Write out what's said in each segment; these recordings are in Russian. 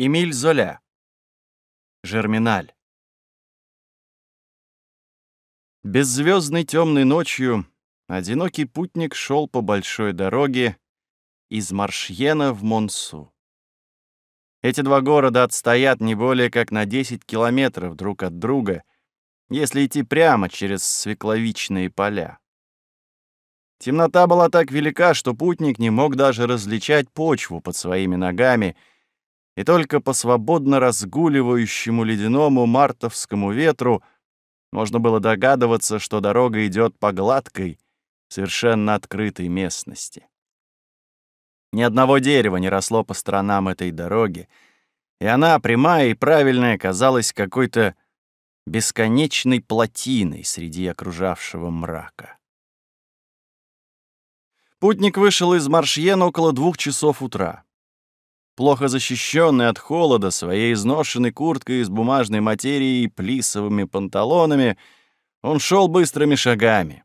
Эмиль Золя. Жерминаль. Беззвездной темной ночью одинокий путник шел по большой дороге из Маршьена в Монсу. Эти два города отстоят не более как на 10 километров друг от друга, если идти прямо через свекловичные поля. Темнота была так велика, что путник не мог даже различать почву под своими ногами — и только по свободно разгуливающему ледяному мартовскому ветру можно было догадываться, что дорога идет по гладкой, совершенно открытой местности. Ни одного дерева не росло по сторонам этой дороги, и она, прямая и правильная, казалась какой-то бесконечной плотиной среди окружавшего мрака. Путник вышел из Маршьена около двух часов утра плохо защищенный от холода, своей изношенной курткой из бумажной материи и плисовыми панталонами, он шел быстрыми шагами.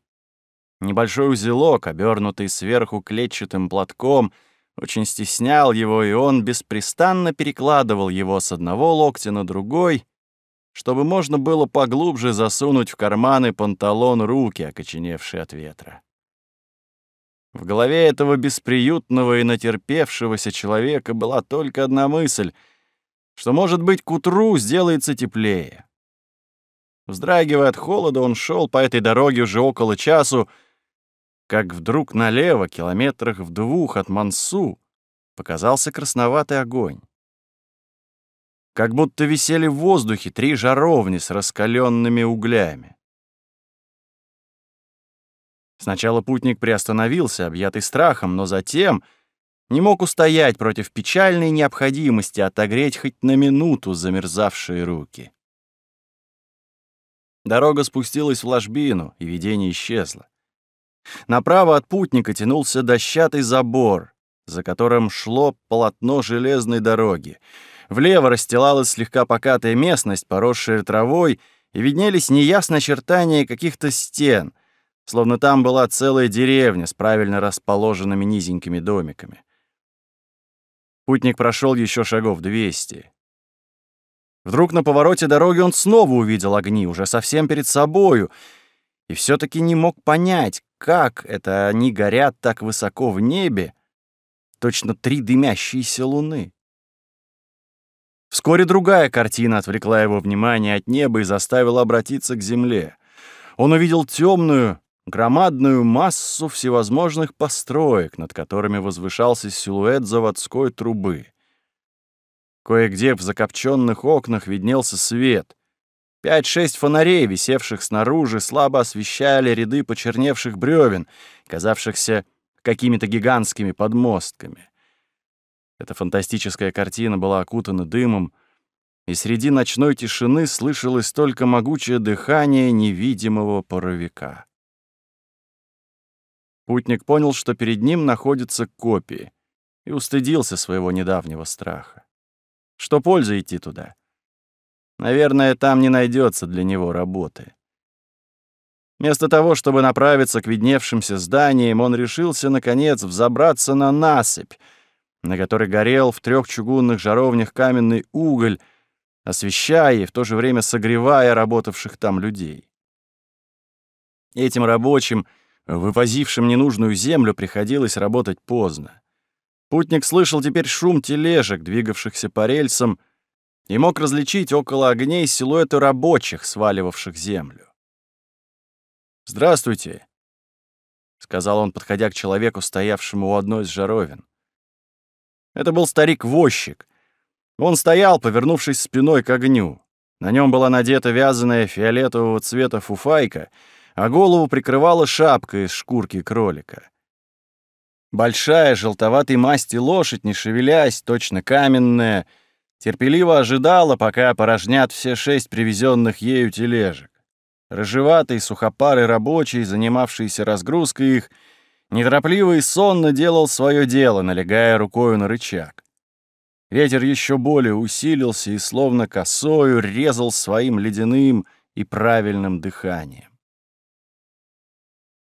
Небольшой узелок, обернутый сверху клетчатым платком, очень стеснял его, и он беспрестанно перекладывал его с одного локтя на другой, чтобы можно было поглубже засунуть в карманы панталон руки, окоченевшие от ветра. В голове этого бесприютного и натерпевшегося человека была только одна мысль, что, может быть, к утру сделается теплее. Вздрагивая от холода, он шел по этой дороге уже около часу, как вдруг налево, километрах в двух от Мансу, показался красноватый огонь. Как будто висели в воздухе три жаровни с раскаленными углями. Сначала путник приостановился, объятый страхом, но затем не мог устоять против печальной необходимости отогреть хоть на минуту замерзавшие руки. Дорога спустилась в ложбину, и видение исчезло. Направо от путника тянулся дощатый забор, за которым шло полотно железной дороги. Влево расстилалась слегка покатая местность, поросшая травой, и виднелись неясные очертания каких-то стен — словно там была целая деревня с правильно расположенными низенькими домиками. Путник прошел еще шагов 200. Вдруг на повороте дороги он снова увидел огни, уже совсем перед собою, и все таки не мог понять, как это они горят так высоко в небе, точно три дымящиеся луны. Вскоре другая картина отвлекла его внимание от неба и заставила обратиться к земле. Он увидел темную, громадную массу всевозможных построек, над которыми возвышался силуэт заводской трубы. Кое-где в закопченных окнах виднелся свет. Пять-шесть фонарей, висевших снаружи, слабо освещали ряды почерневших бревен, казавшихся какими-то гигантскими подмостками. Эта фантастическая картина была окутана дымом, и среди ночной тишины слышалось только могучее дыхание невидимого паровика. Путник понял, что перед ним находятся копии, и устыдился своего недавнего страха. Что пользы идти туда? Наверное, там не найдется для него работы. Вместо того, чтобы направиться к видневшимся зданиям, он решился, наконец, взобраться на насыпь, на которой горел в трех чугунных жаровнях каменный уголь, освещая и в то же время согревая работавших там людей. Этим рабочим — вывозившим ненужную землю, приходилось работать поздно. Путник слышал теперь шум тележек, двигавшихся по рельсам, и мог различить около огней силуэты рабочих, сваливавших землю. «Здравствуйте», — сказал он, подходя к человеку, стоявшему у одной из жаровин. Это был старик-возчик. Он стоял, повернувшись спиной к огню. На нем была надета вязаная фиолетового цвета фуфайка — а голову прикрывала шапка из шкурки кролика. Большая желтоватой масти лошадь, не шевелясь, точно каменная, терпеливо ожидала, пока порожнят все шесть привезенных ею тележек. Рыжеватый, сухопарый рабочий, занимавшийся разгрузкой их, неторопливо и сонно делал свое дело, налегая рукою на рычаг. Ветер еще более усилился и словно косою резал своим ледяным и правильным дыханием.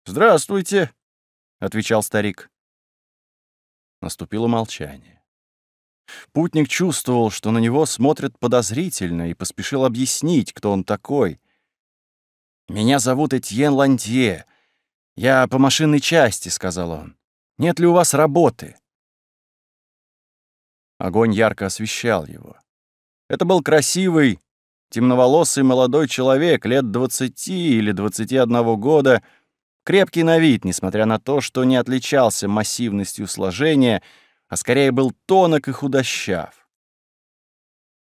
«Здравствуйте», — отвечал старик. Наступило молчание. Путник чувствовал, что на него смотрят подозрительно, и поспешил объяснить, кто он такой. «Меня зовут Этьен Лантье. Я по машинной части», — сказал он. «Нет ли у вас работы?» Огонь ярко освещал его. Это был красивый, темноволосый молодой человек, лет двадцати или двадцати одного года — Крепкий на вид, несмотря на то, что не отличался массивностью сложения, а скорее был тонок и худощав.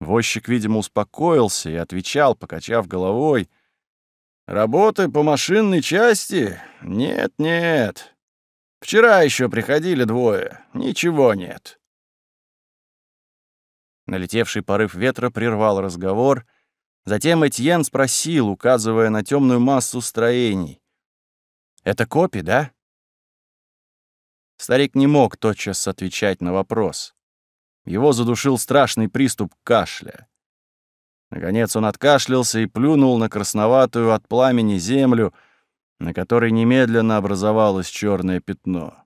Возчик, видимо, успокоился и отвечал, покачав головой. «Работы по машинной части? Нет-нет. Вчера еще приходили двое. Ничего нет». Налетевший порыв ветра прервал разговор. Затем Этьен спросил, указывая на темную массу строений. Это копи, да?» Старик не мог тотчас отвечать на вопрос. Его задушил страшный приступ кашля. Наконец он откашлялся и плюнул на красноватую от пламени землю, на которой немедленно образовалось черное пятно.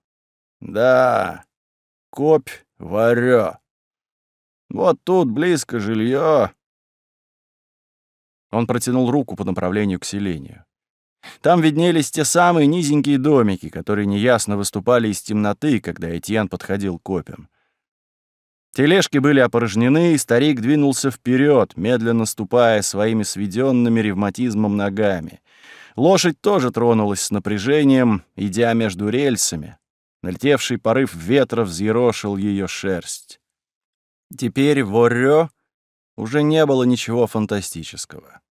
«Да, копь варё. Вот тут близко жилье. Он протянул руку по направлению к селению. Там виднелись те самые низенькие домики, которые неясно выступали из темноты, когда Этьен подходил к опям. Тележки были опорожнены, и старик двинулся вперед, медленно ступая своими сведенными ревматизмом ногами. Лошадь тоже тронулась с напряжением, идя между рельсами. Налетевший порыв ветра взъерошил ее шерсть. Теперь в Орё уже не было ничего фантастического.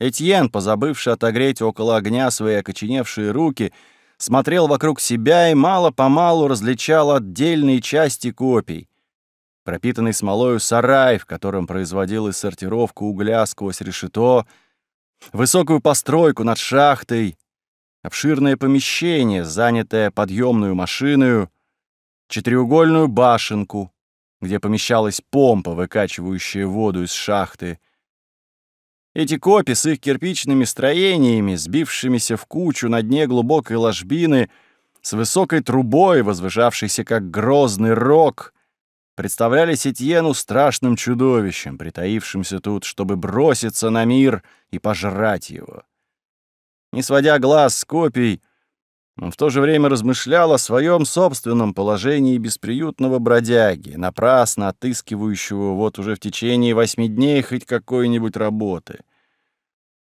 Этьен, позабывший отогреть около огня свои окоченевшие руки, смотрел вокруг себя и мало-помалу различал отдельные части копий. Пропитанный смолою сарай, в котором производилась сортировка угля сквозь решето, высокую постройку над шахтой, обширное помещение, занятое подъемную машиною, четыреугольную башенку, где помещалась помпа, выкачивающая воду из шахты, эти копи с их кирпичными строениями, сбившимися в кучу на дне глубокой ложбины, с высокой трубой, возвышавшейся как грозный рог, представляли Сетьену страшным чудовищем, притаившимся тут, чтобы броситься на мир и пожрать его. Не сводя глаз с копий, он в то же время размышлял о своем собственном положении бесприютного бродяги, напрасно отыскивающего вот уже в течение восьми дней хоть какой-нибудь работы.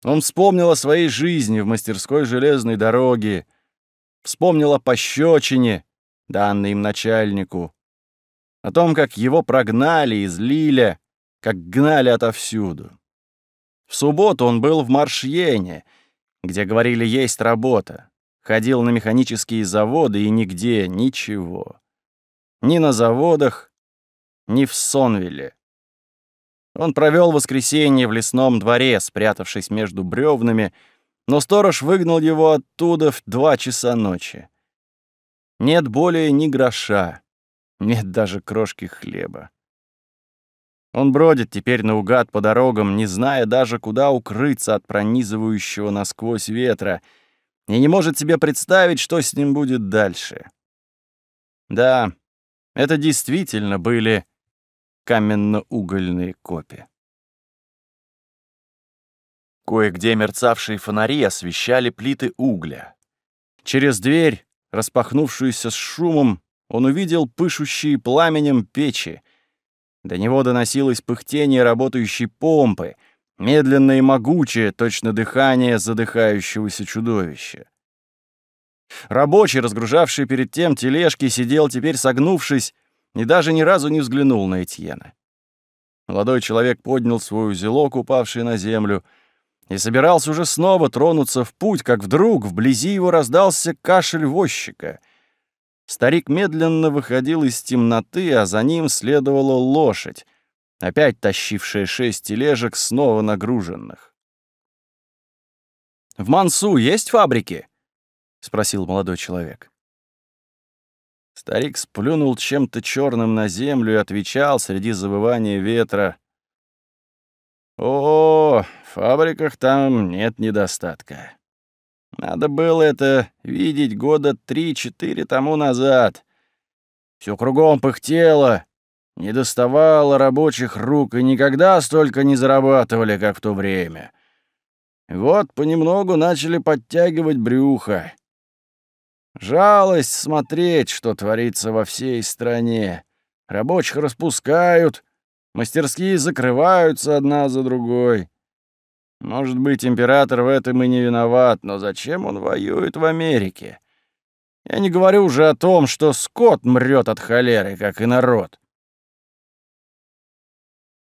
Он вспомнил о своей жизни в мастерской железной дороги, вспомнил о пощечине, данной им начальнику, о том, как его прогнали из Лиля, как гнали отовсюду. В субботу он был в Маршьене, где говорили «есть работа», ходил на механические заводы и нигде ничего. Ни на заводах, ни в Сонвилле. Он провел воскресенье в лесном дворе, спрятавшись между бревнами, но сторож выгнал его оттуда в два часа ночи. Нет более ни гроша, нет даже крошки хлеба. Он бродит теперь наугад по дорогам, не зная даже, куда укрыться от пронизывающего насквозь ветра, и не может себе представить, что с ним будет дальше. Да, это действительно были каменно-угольные копи. Кое-где мерцавшие фонари освещали плиты угля. Через дверь, распахнувшуюся с шумом, он увидел пышущие пламенем печи. До него доносилось пыхтение работающей помпы, медленное и могучее, точно дыхание задыхающегося чудовища. Рабочий, разгружавший перед тем тележки, сидел теперь согнувшись, и даже ни разу не взглянул на Этьена. Молодой человек поднял свой узелок, упавший на землю, и собирался уже снова тронуться в путь, как вдруг вблизи его раздался кашель возчика. Старик медленно выходил из темноты, а за ним следовала лошадь, опять тащившая шесть тележек, снова нагруженных. «В Мансу есть фабрики?» — спросил молодой человек. Старик сплюнул чем-то черным на землю и отвечал среди завывания ветра. «О, в фабриках там нет недостатка. Надо было это видеть года три-четыре тому назад. Все кругом пыхтело, не доставало рабочих рук и никогда столько не зарабатывали, как в то время. Вот понемногу начали подтягивать брюхо». Жалость смотреть, что творится во всей стране. Рабочих распускают, мастерские закрываются одна за другой. Может быть, император в этом и не виноват, но зачем он воюет в Америке? Я не говорю уже о том, что скот мрет от холеры, как и народ.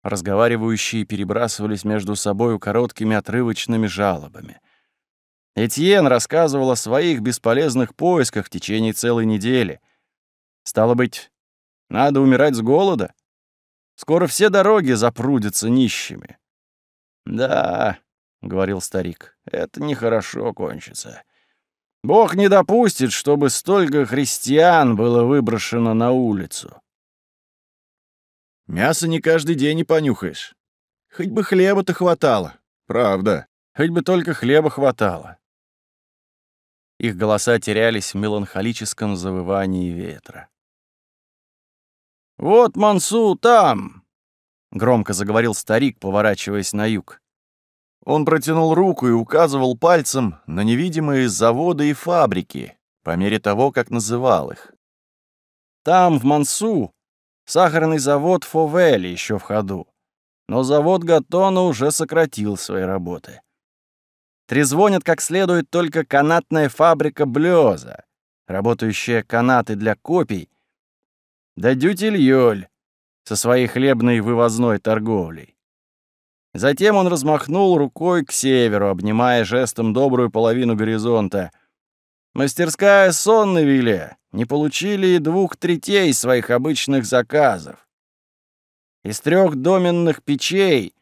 Разговаривающие перебрасывались между собою короткими отрывочными жалобами. Этьен рассказывал о своих бесполезных поисках в течение целой недели. Стало быть, надо умирать с голода? Скоро все дороги запрудятся нищими. «Да», — говорил старик, — «это нехорошо кончится. Бог не допустит, чтобы столько христиан было выброшено на улицу». «Мясо не каждый день не понюхаешь. Хоть бы хлеба-то хватало». «Правда. Хоть бы только хлеба хватало», их голоса терялись в меланхолическом завывании ветра. «Вот Мансу там!» — громко заговорил старик, поворачиваясь на юг. Он протянул руку и указывал пальцем на невидимые заводы и фабрики, по мере того, как называл их. Там, в Мансу, сахарный завод Фовели еще в ходу, но завод Гатона уже сократил свои работы трезвонит как следует только канатная фабрика Блёза, работающая канаты для копий, да дютель со своей хлебной вывозной торговлей. Затем он размахнул рукой к северу, обнимая жестом добрую половину горизонта. Мастерская Сонневиле не получили и двух третей своих обычных заказов. Из трех доменных печей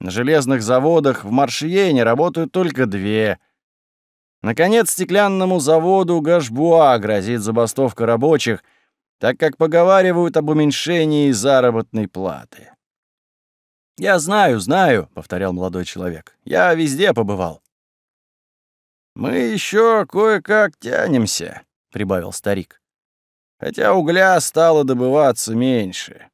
на железных заводах в Маршиене работают только две. Наконец, стеклянному заводу Гашбуа грозит забастовка рабочих, так как поговаривают об уменьшении заработной платы. «Я знаю, знаю», — повторял молодой человек. «Я везде побывал». «Мы еще кое-как тянемся», — прибавил старик. «Хотя угля стало добываться меньше».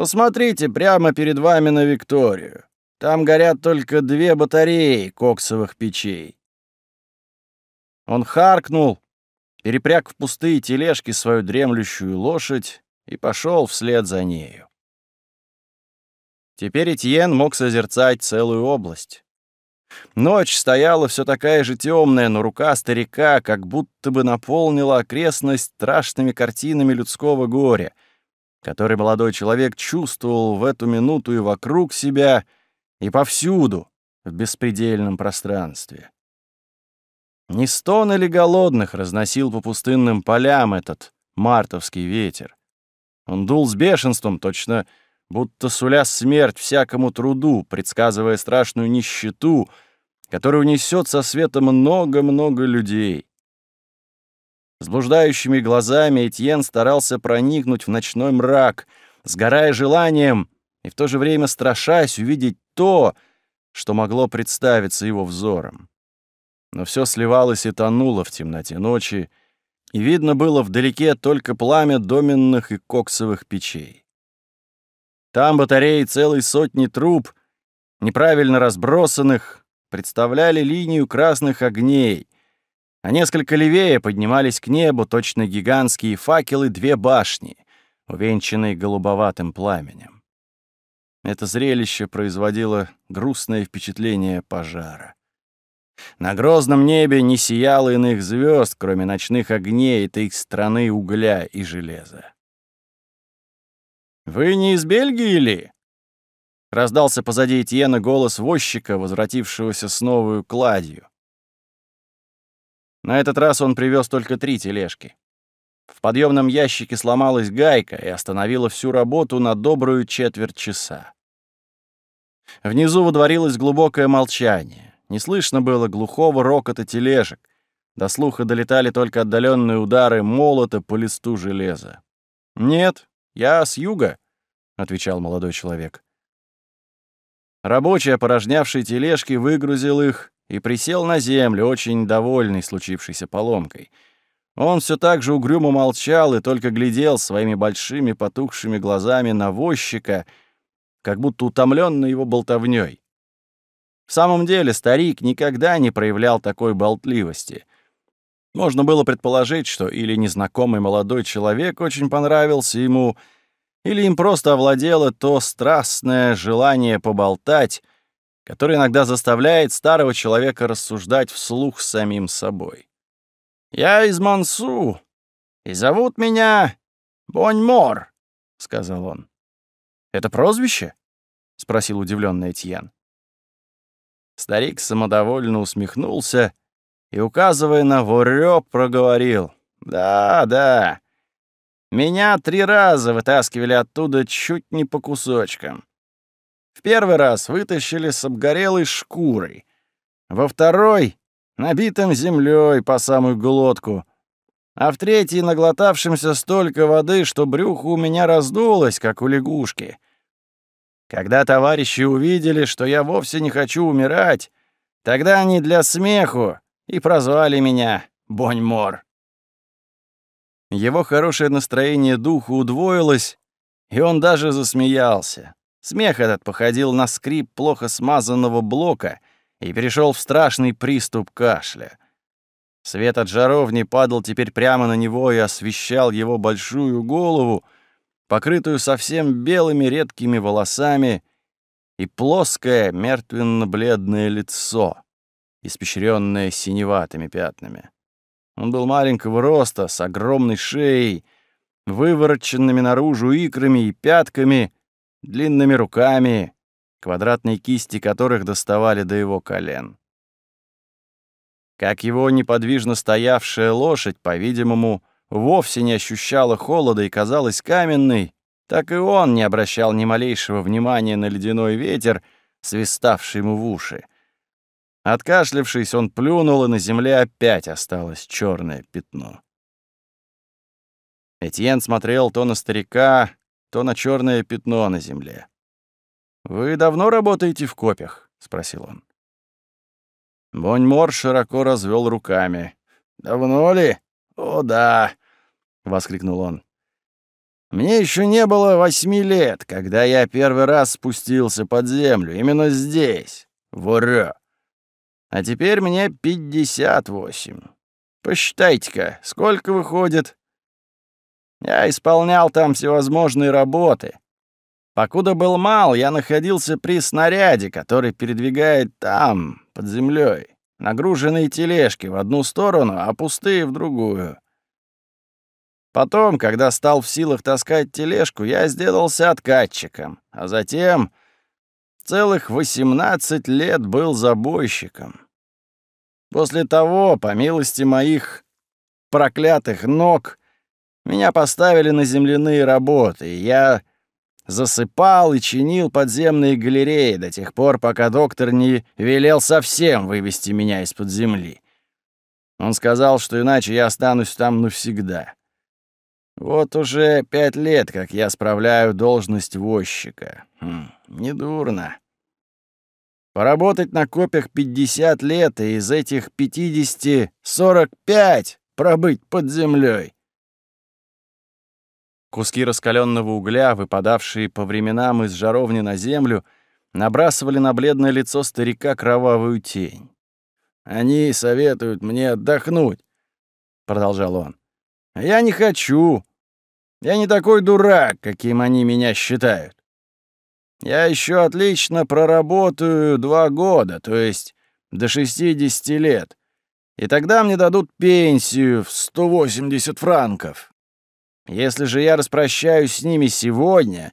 Посмотрите прямо перед вами на Викторию. Там горят только две батареи коксовых печей. Он харкнул, перепряг в пустые тележки свою дремлющую лошадь и пошел вслед за нею. Теперь Этьен мог созерцать целую область. Ночь стояла все такая же темная, но рука старика как будто бы наполнила окрестность страшными картинами людского горя — который молодой человек чувствовал в эту минуту и вокруг себя, и повсюду, в беспредельном пространстве. Не стоны ли голодных разносил по пустынным полям этот мартовский ветер. Он дул с бешенством, точно будто суля смерть всякому труду, предсказывая страшную нищету, которая унесет со света много-много людей. С блуждающими глазами Этьен старался проникнуть в ночной мрак, сгорая желанием и в то же время страшась увидеть то, что могло представиться его взором. Но все сливалось и тонуло в темноте ночи, и видно было вдалеке только пламя доменных и коксовых печей. Там батареи целой сотни труб, неправильно разбросанных, представляли линию красных огней — а несколько левее поднимались к небу точно гигантские факелы две башни, увенчанные голубоватым пламенем. Это зрелище производило грустное впечатление пожара. На грозном небе не сияло иных звезд, кроме ночных огней этой страны угля и железа. «Вы не из Бельгии ли?» Раздался позади Этьена голос возчика, возвратившегося с новую кладью. На этот раз он привез только три тележки. В подъемном ящике сломалась гайка и остановила всю работу на добрую четверть часа. Внизу водворилось глубокое молчание. Не слышно было глухого рокота тележек. До слуха долетали только отдаленные удары молота по листу железа. «Нет, я с юга», — отвечал молодой человек. Рабочий, опорожнявший тележки, выгрузил их, и присел на землю, очень довольный случившейся поломкой. Он все так же угрюмо молчал и только глядел своими большими потухшими глазами на возчика, как будто утомленный его болтовней. В самом деле старик никогда не проявлял такой болтливости. Можно было предположить, что или незнакомый молодой человек очень понравился ему, или им просто овладело то страстное желание поболтать, который иногда заставляет старого человека рассуждать вслух самим собой. «Я из Мансу, и зовут меня Боньмор», — сказал он. «Это прозвище?» — спросил удивленный Этьен. Старик самодовольно усмехнулся и, указывая на Ворё, проговорил. «Да, да. Меня три раза вытаскивали оттуда чуть не по кусочкам. В первый раз вытащили с обгорелой шкурой, во второй — набитым землей по самую глотку, а в третий — наглотавшимся столько воды, что брюхо у меня раздулось, как у лягушки. Когда товарищи увидели, что я вовсе не хочу умирать, тогда они для смеху и прозвали меня Боньмор. Его хорошее настроение духа удвоилось, и он даже засмеялся. Смех этот походил на скрип плохо смазанного блока и перешел в страшный приступ кашля. Свет от жаровни падал теперь прямо на него и освещал его большую голову, покрытую совсем белыми редкими волосами, и плоское мертвенно-бледное лицо, испещренное синеватыми пятнами. Он был маленького роста, с огромной шеей, вывороченными наружу икрами и пятками — длинными руками, квадратные кисти которых доставали до его колен. Как его неподвижно стоявшая лошадь, по-видимому, вовсе не ощущала холода и казалась каменной, так и он не обращал ни малейшего внимания на ледяной ветер, свиставший ему в уши. Откашлявшись, он плюнул, и на земле опять осталось черное пятно. Этьен смотрел то на старика, то на черное пятно на земле. «Вы давно работаете в копях?» — спросил он. Боньмор широко развел руками. «Давно ли? О, да!» — воскликнул он. «Мне еще не было восьми лет, когда я первый раз спустился под землю, именно здесь, в Ура. А теперь мне пятьдесят восемь. Посчитайте-ка, сколько выходит я исполнял там всевозможные работы. Покуда был мал, я находился при снаряде, который передвигает там, под землей, нагруженные тележки в одну сторону, а пустые в другую. Потом, когда стал в силах таскать тележку, я сделался откатчиком, а затем целых 18 лет был забойщиком. После того, по милости моих проклятых ног, меня поставили на земляные работы, и я засыпал и чинил подземные галереи до тех пор, пока доктор не велел совсем вывести меня из-под земли. Он сказал, что иначе я останусь там навсегда. Вот уже пять лет, как я справляю должность возчика. Хм, недурно. Поработать на копях 50 лет, и из этих 50 — 45 пробыть под землей. Куски раскаленного угля, выпадавшие по временам из жаровни на землю, набрасывали на бледное лицо старика кровавую тень. «Они советуют мне отдохнуть», — продолжал он. я не хочу. Я не такой дурак, каким они меня считают. Я еще отлично проработаю два года, то есть до 60 лет, и тогда мне дадут пенсию в 180 франков». Если же я распрощаюсь с ними сегодня,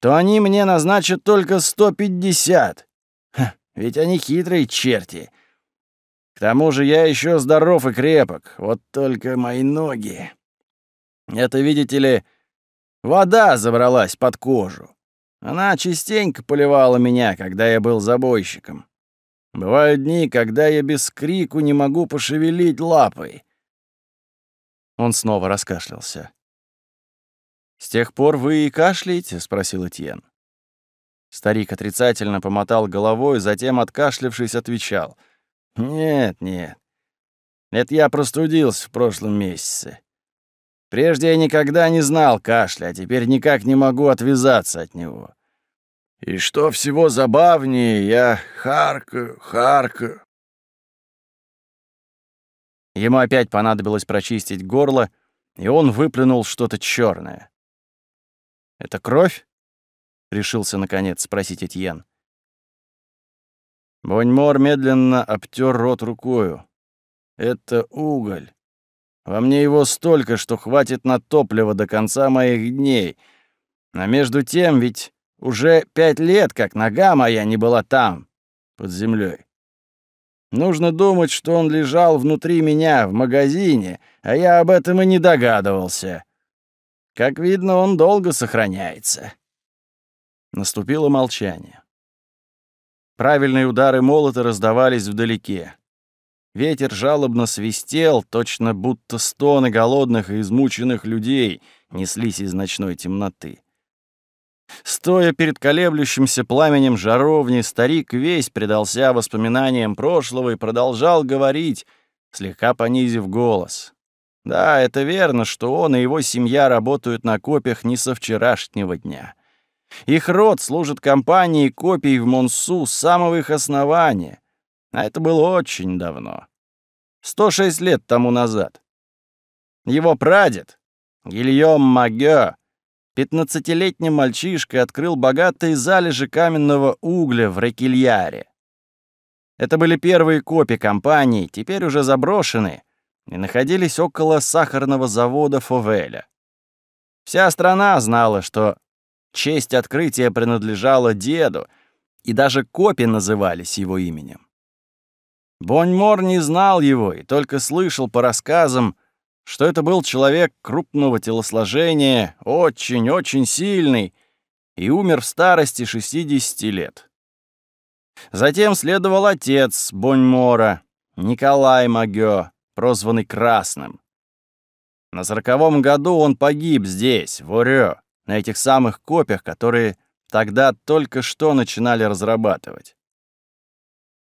то они мне назначат только 150. Ха, ведь они хитрые черти. К тому же я еще здоров и крепок, вот только мои ноги. Это, видите ли, вода забралась под кожу. Она частенько поливала меня, когда я был забойщиком. Бывают дни, когда я без крику не могу пошевелить лапой. Он снова раскашлялся. «С тех пор вы и кашляете?» — спросил Этьен. Старик отрицательно помотал головой, затем, откашлявшись, отвечал. «Нет, нет. Это я простудился в прошлом месяце. Прежде я никогда не знал кашля, а теперь никак не могу отвязаться от него. И что всего забавнее, я харкаю, харкаю». Ему опять понадобилось прочистить горло, и он выплюнул что-то черное. «Это кровь?» — решился, наконец, спросить Этьен. Боньмор медленно обтер рот рукою. «Это уголь. Во мне его столько, что хватит на топливо до конца моих дней. А между тем ведь уже пять лет, как нога моя не была там, под землей. Нужно думать, что он лежал внутри меня, в магазине, а я об этом и не догадывался. Как видно, он долго сохраняется. Наступило молчание. Правильные удары молота раздавались вдалеке. Ветер жалобно свистел, точно будто стоны голодных и измученных людей неслись из ночной темноты. Стоя перед колеблющимся пламенем жаровни, старик весь предался воспоминаниям прошлого и продолжал говорить, слегка понизив голос. Да, это верно, что он и его семья работают на копиях не со вчерашнего дня. Их род служит компании копий в Монсу с самого их основания. А это было очень давно. 106 лет тому назад. Его прадед, Гильем Магё, пятнадцатилетним мальчишкой открыл богатые залежи каменного угля в Рекильяре. Это были первые копии компании, теперь уже заброшенные, и находились около сахарного завода Фовеля. Вся страна знала, что честь открытия принадлежала деду, и даже копи назывались его именем. Боньмор не знал его и только слышал по рассказам, что это был человек крупного телосложения, очень-очень сильный, и умер в старости 60 лет. Затем следовал отец Боньмора, Николай Магё, прозванный Красным. На сороковом году он погиб здесь, в Орё, на этих самых копиях, которые тогда только что начинали разрабатывать.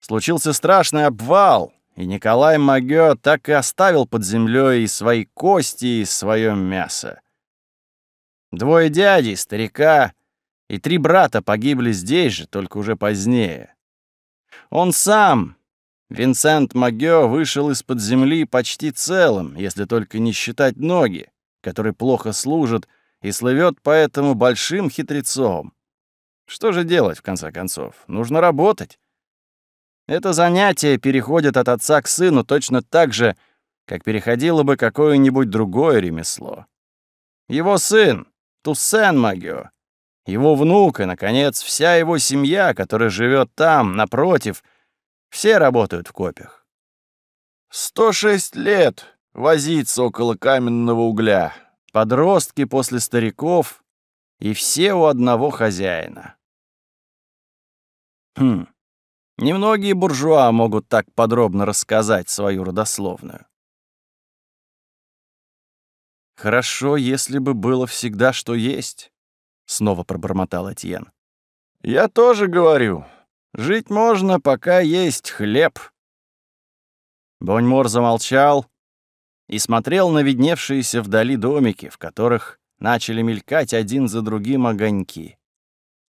Случился страшный обвал, и Николай Магё так и оставил под землей и свои кости, и свое мясо. Двое дядей, старика и три брата погибли здесь же, только уже позднее. Он сам Винсент Магё вышел из-под земли почти целым, если только не считать ноги, который плохо служит и слывет поэтому большим хитрецом. Что же делать, в конце концов? Нужно работать. Это занятие переходит от отца к сыну точно так же, как переходило бы какое-нибудь другое ремесло. Его сын, Туссен Магио, его внук и, наконец, вся его семья, которая живет там, напротив — все работают в копях. шесть лет возиться около каменного угля. Подростки после стариков и все у одного хозяина. Хм. Немногие буржуа могут так подробно рассказать свою родословную. «Хорошо, если бы было всегда, что есть», — снова пробормотал Этьен. «Я тоже говорю», Жить можно, пока есть хлеб». Боньмор замолчал и смотрел на видневшиеся вдали домики, в которых начали мелькать один за другим огоньки.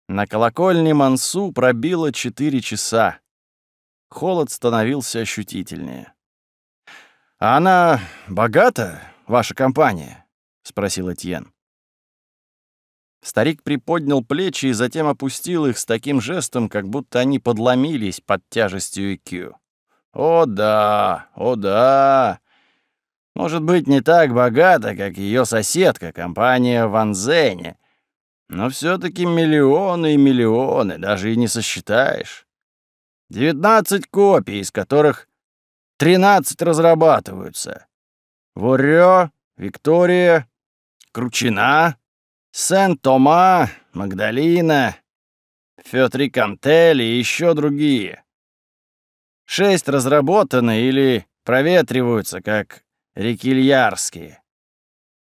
На колокольне Мансу пробило четыре часа. Холод становился ощутительнее. «А она богата, ваша компания?» — спросил Этьен. Старик приподнял плечи и затем опустил их с таким жестом, как будто они подломились под тяжестью IQ. «О да, о да!» Может быть, не так богата, как ее соседка, компания Ванзене, но все таки миллионы и миллионы, даже и не сосчитаешь. 19 копий, из которых 13 разрабатываются. Ворё, Виктория, Кручина, Сен-Тома, Магдалина, Фетри Кантель и еще другие. Шесть разработаны или проветриваются, как рекильярские.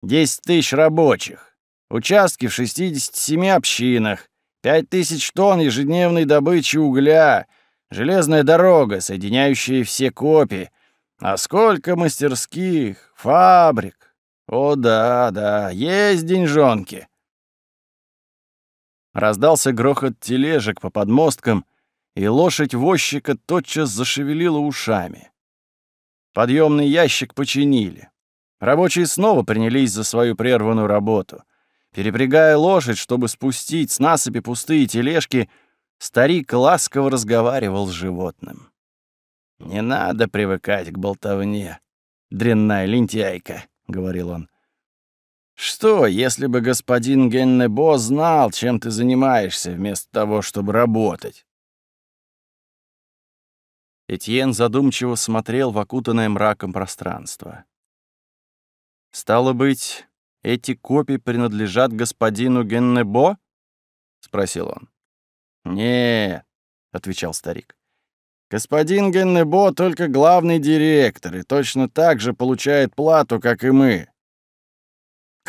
Десять тысяч рабочих, участки в 67 общинах, пять тысяч тонн ежедневной добычи угля, железная дорога, соединяющая все копии. А сколько мастерских, фабрик! О да, да, есть деньжонки. Раздался грохот тележек по подмосткам, и лошадь возчика тотчас зашевелила ушами. Подъемный ящик починили. Рабочие снова принялись за свою прерванную работу. Перепрягая лошадь, чтобы спустить с насыпи пустые тележки, старик ласково разговаривал с животным. «Не надо привыкать к болтовне, дрянная лентяйка», — говорил он. Что, если бы господин Геннебо знал, чем ты занимаешься, вместо того, чтобы работать?» Этьен задумчиво смотрел в окутанное мраком пространство. «Стало быть, эти копии принадлежат господину Геннебо?» — спросил он. «Нет», — отвечал старик. «Господин Геннебо только главный директор и точно так же получает плату, как и мы.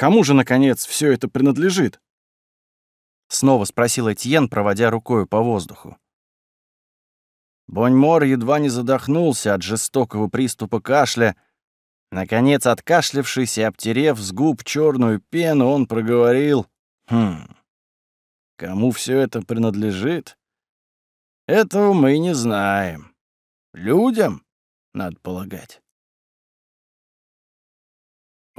Кому же, наконец, все это принадлежит?» Снова спросил Этьен, проводя рукою по воздуху. Боньмор едва не задохнулся от жестокого приступа кашля. Наконец, откашлившись и обтерев с губ черную пену, он проговорил «Хм, кому все это принадлежит?» «Этого мы не знаем. Людям, надо полагать».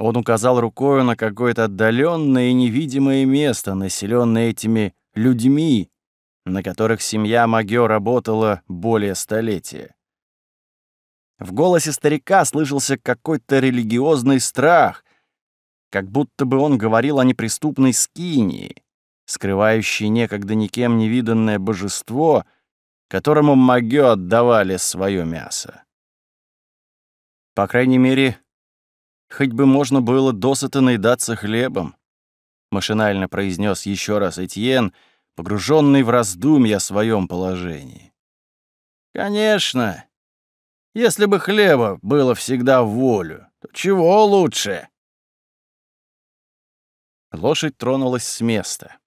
Он указал рукою на какое-то отдаленное и невидимое место, населенное этими людьми, на которых семья Магё работала более столетия. В голосе старика слышался какой-то религиозный страх, как будто бы он говорил о неприступной скинии, скрывающей некогда никем не виданное божество, которому Магё отдавали свое мясо. По крайней мере, Хоть бы можно было досыта наедаться хлебом. Машинально произнес еще раз Этьен, погруженный в раздумья о своем положении. Конечно, если бы хлеба было всегда в волю, то чего лучше? Лошадь тронулась с места.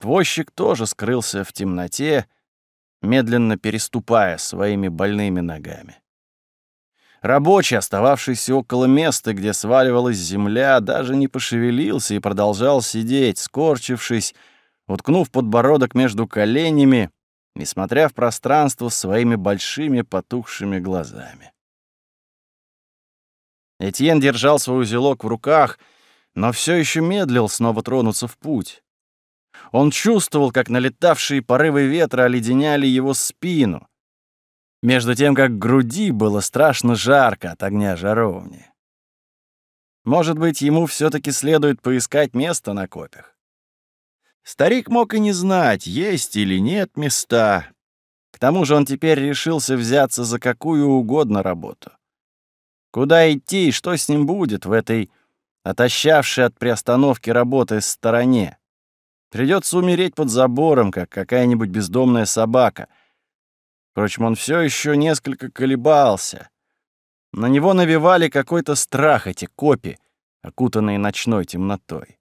Возчик тоже скрылся в темноте, медленно переступая своими больными ногами. Рабочий, остававшийся около места, где сваливалась земля, даже не пошевелился и продолжал сидеть, скорчившись, уткнув подбородок между коленями и смотря в пространство своими большими потухшими глазами. Этьен держал свой узелок в руках, но все еще медлил снова тронуться в путь. Он чувствовал, как налетавшие порывы ветра оледеняли его спину, между тем как груди было страшно жарко от огня жаровни. Может быть, ему все таки следует поискать место на копях. Старик мог и не знать, есть или нет места. К тому же он теперь решился взяться за какую угодно работу. Куда идти и что с ним будет в этой отощавшей от приостановки работы стороне? Придется умереть под забором, как какая-нибудь бездомная собака — Впрочем, он все еще несколько колебался. На него навевали какой-то страх эти копи, окутанные ночной темнотой.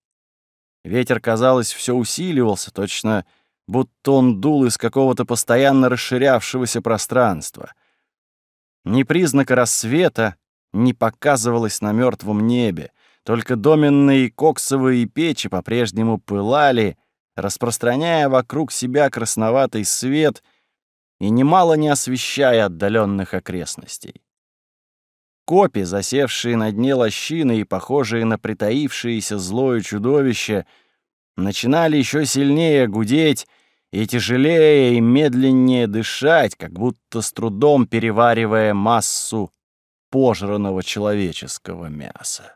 Ветер, казалось, все усиливался, точно будто он дул из какого-то постоянно расширявшегося пространства. Ни признака рассвета не показывалось на мертвом небе, только доменные коксовые печи по-прежнему пылали, распространяя вокруг себя красноватый свет — и немало не освещая отдаленных окрестностей. Копи, засевшие на дне лощины и похожие на притаившееся злое чудовище, начинали еще сильнее гудеть и тяжелее и медленнее дышать, как будто с трудом переваривая массу пожранного человеческого мяса.